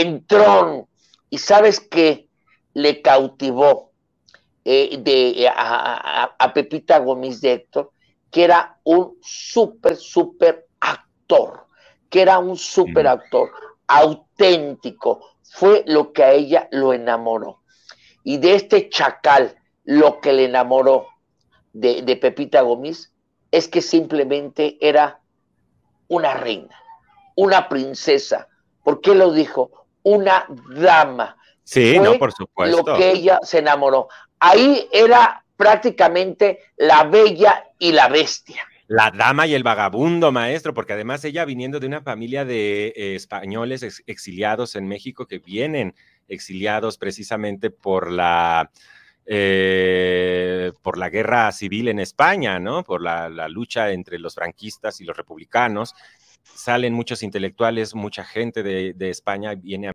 Entró Y sabes que le cautivó eh, de, eh, a, Pepita Gómez de Héctor, que era un súper, súper actor, que era un súper mm. actor, auténtico. Fue lo que a ella lo enamoró. Y de este chacal, lo que le enamoró de, de Pepita Gómez es que simplemente era una reina, una princesa. ¿Por qué lo dijo? una dama. Sí, por supuesto. Lo que ella se enamoró. Ahí era prácticamente la bella y la bestia. La dama y el vagabundo, maestro, porque además ella viniendo de una familia de eh, españoles exiliados en México que vienen exiliados precisamente por la, eh, por la guerra civil en España, ¿no? Por la, lucha entre los franquistas y los republicanos, salen muchos intelectuales, mucha gente de, de España viene a